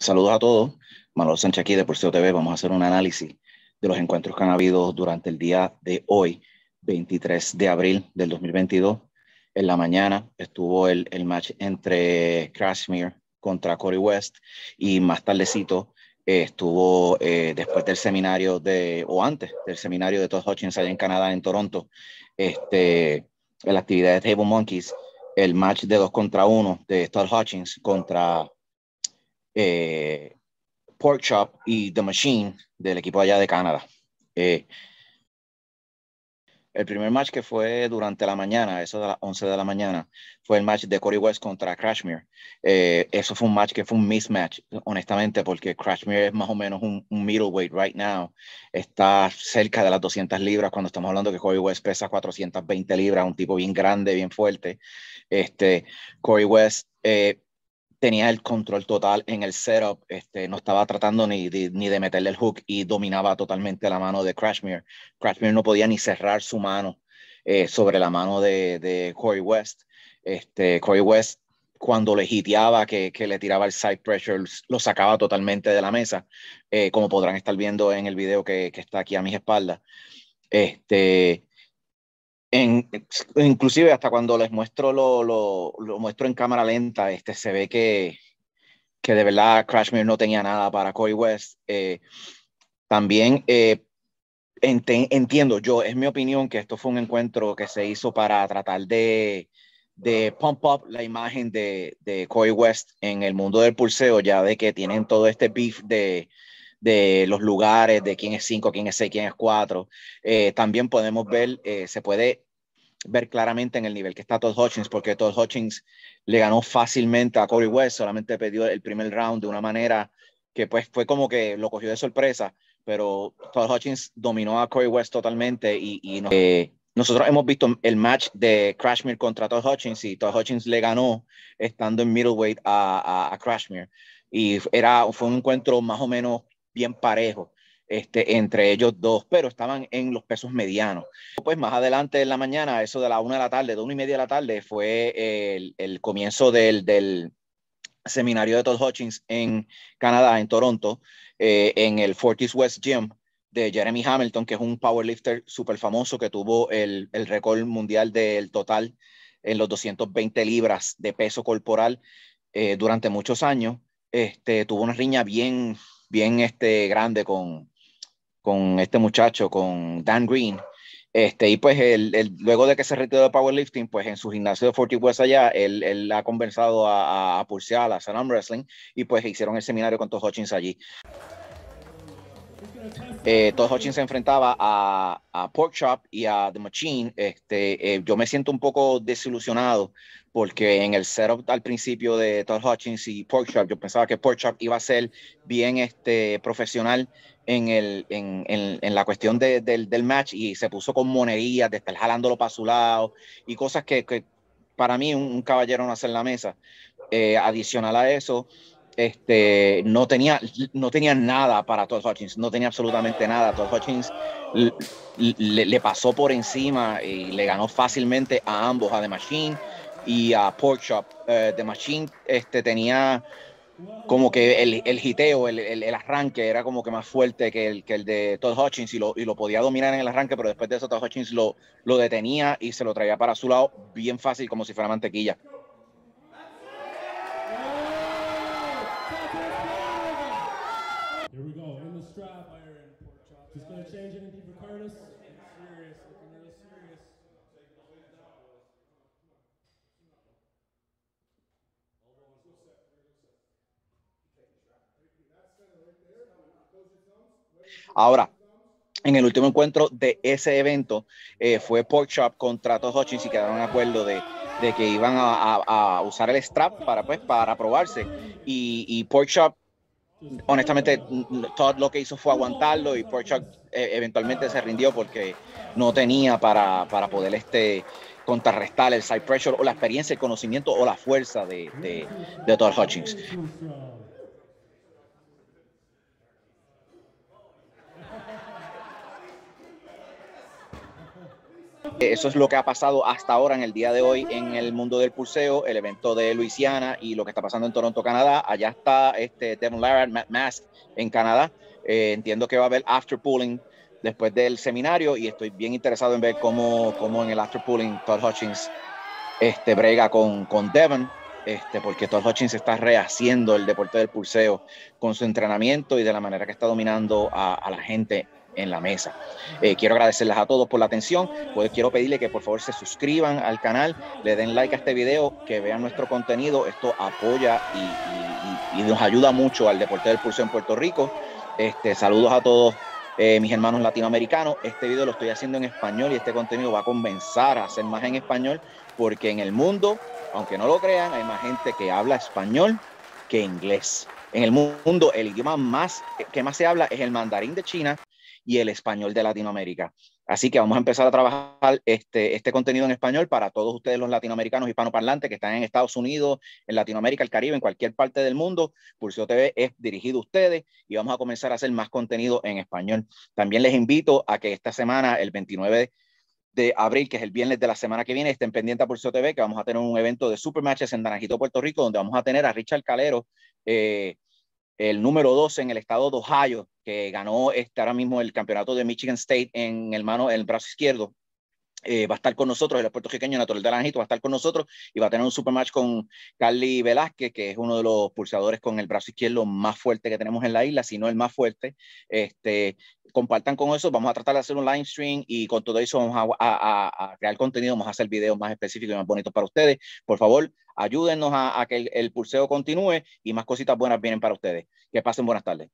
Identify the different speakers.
Speaker 1: Saludos a todos. Manuel Sánchez aquí de Pulseo TV. Vamos a hacer un análisis de los encuentros que han habido durante el día de hoy, 23 de abril del 2022. En la mañana estuvo el, el match entre Crashmere contra Corey West y más tardecito eh, estuvo eh, después del seminario de, o antes del seminario de Todd Hutchins allá en Canadá, en Toronto, este, la actividad de Table Monkeys, el match de dos contra uno de Todd Hutchins contra eh, Pork Chop y The Machine del equipo allá de Canadá. Eh, el primer match que fue durante la mañana, eso de las 11 de la mañana, fue el match de Corey West contra Crashmere. Eh, eso fue un match que fue un mismatch, honestamente, porque Crashmere es más o menos un, middleweight right now. Está cerca de las 200 libras cuando estamos hablando que Corey West pesa 420 libras, un tipo bien grande, bien fuerte. Este, Cory West eh, tenía el control total en el setup, este, no estaba tratando ni de, ni de meterle el hook y dominaba totalmente la mano de Crashmere. Crashmere no podía ni cerrar su mano eh, sobre la mano de, de Corey West. Este, Corey West, cuando le hiteaba, que, que, le tiraba el side pressure, lo sacaba totalmente de la mesa, eh, como podrán estar viendo en el video que, que está aquí a mis espalda Este, inclusive hasta cuando les muestro lo, lo, muestro en cámara lenta, este, se ve que, que de verdad Crashmere no tenía nada para Corey West. Eh, también eh, entiendo yo, es mi opinión que esto fue un encuentro que se hizo para tratar de, de pump up la imagen de, de Corey West en el mundo del pulseo, ya de que tienen todo este beef de, de los lugares, de quién es 5, quién es 6, quién es 4. Eh, también podemos ver, eh, se puede ver claramente en el nivel que está Todd Hutchins, porque Todd Hutchins le ganó fácilmente a Corey West, solamente perdió el primer round de una manera que pues fue como que lo cogió de sorpresa, pero Todd Hutchins dominó a Corey West totalmente y, eh, nosotros hemos visto el match de Crashmere contra Todd Hutchins y Todd Hutchins le ganó estando en middleweight a, a, a Crashmere y era, fue un encuentro más o menos bien parejo este, entre ellos dos, pero estaban en los pesos medianos. Pues más adelante en la mañana, eso de la una de la tarde, de una y media de la tarde, fue el, comienzo del, seminario de Todd Hutchins en Canadá, en Toronto, eh, en el Fortis West Gym de Jeremy Hamilton, que es un powerlifter súper famoso que tuvo el, récord mundial del total en los 220 libras de peso corporal eh, durante muchos años. Este, tuvo una riña bien bien este, grande con, con este muchacho, con Dan Green. Este, y pues él, luego de que se retiró de powerlifting, pues en su gimnasio de Forty West allá, él, él ha conversado a, a, a Purcial, a Wrestling, y pues hicieron el seminario con todos Hutchins allí eh, Todd Hutchins se enfrentaba a, a Porkchop y a The Machine, este, eh, yo me siento un poco desilusionado porque en el setup al principio de Todd Hutchins y Porkchop, yo pensaba que Porkchop iba a ser bien este, profesional en, la cuestión del, match y se puso con monerías, de estar jalándolo para su lado y cosas que, para mí un, caballero no hace en la mesa. Eh, adicional a eso, este, no, tenía, no tenía nada para Todd Hutchins, no tenía absolutamente nada. Todd Hutchins le, pasó por encima y le ganó fácilmente a ambos, a The Machine y a Porkchop. Uh, eh, The Machine este, tenía como que el, el hiteo, el, arranque era como que más fuerte que el, que el de Todd Hutchins y lo, y lo podía dominar en el arranque, pero después de eso Todd Hutchins lo, lo detenía y se lo traía para su lado bien fácil como si fuera mantequilla. Ahora, en el último encuentro de ese evento eh, fue Pork Chop contra todos y quedaron de acuerdo de, que iban a, usar el strap para, pues, para probarse. Y, y Pork honestamente Todd lo que hizo fue aguantarlo y Porchak eh, eventualmente se rindió porque no tenía para, poder este contrarrestar el side pressure o la experiencia, el conocimiento o la fuerza de, de, de Todd Hutchings. Eso es lo que ha pasado hasta ahora en el día de hoy en el mundo del pulseo, el evento de Luisiana y lo que está pasando en Toronto, Canadá. Allá está este Devon Larratt, Matt Mask en Canadá. Eh, entiendo que va a haber after pulling después del seminario y estoy bien interesado en ver cómo, cómo en el after pulling Todd Hutchins este, brega con, con Devon. Este, porque Todd Hutchins está rehaciendo el deporte del pulseo con su entrenamiento y de la manera que está dominando a, a la gente en la mesa. Eh, quiero agradecerles a todos por la atención. Pues quiero pedirle que por favor se suscriban al canal, le den like a este video, que vean nuestro contenido. Esto apoya y, nos ayuda mucho al deporte del pulso en Puerto Rico. Este, saludos a todos eh, mis hermanos latinoamericanos. Este video lo estoy haciendo en español y este contenido va a comenzar a hacer más en español porque en el mundo, aunque no lo crean, hay más gente que habla español que inglés. En el mundo, el idioma más que más se habla es el mandarín de China, y el español de Latinoamérica. Así que vamos a empezar a trabajar este, este, contenido en español para todos ustedes los latinoamericanos hispanoparlantes que están en Estados Unidos, en Latinoamérica, el Caribe, en cualquier parte del mundo. Purcio TV es dirigido a ustedes y vamos a comenzar a hacer más contenido en español. También les invito a que esta semana, el 29 de abril, que es el viernes de la semana que viene, estén pendientes a Purcio TV, que vamos a tener un evento de Supermatches en Naranjito, Puerto Rico, donde vamos a tener a Richard Calero, eh, el número 12 en el estado de Ohio, que ganó este, ahora mismo el campeonato de Michigan State en el, mano, el brazo izquierdo, eh, va a estar con nosotros, el puertorriqueño natural de aranjito va a estar con nosotros y va a tener un supermatch con Carly Velázquez, que es uno de los pulsadores con el brazo izquierdo más fuerte que tenemos en la isla, si no el más fuerte. Este, compartan con eso, vamos a tratar de hacer un live stream y con todo eso vamos a, a, crear contenido, vamos a hacer videos más específicos y más bonitos para ustedes. Por favor, ayúdennos a, que el pulseo continúe y más cositas buenas vienen para ustedes. Que pasen buenas tardes.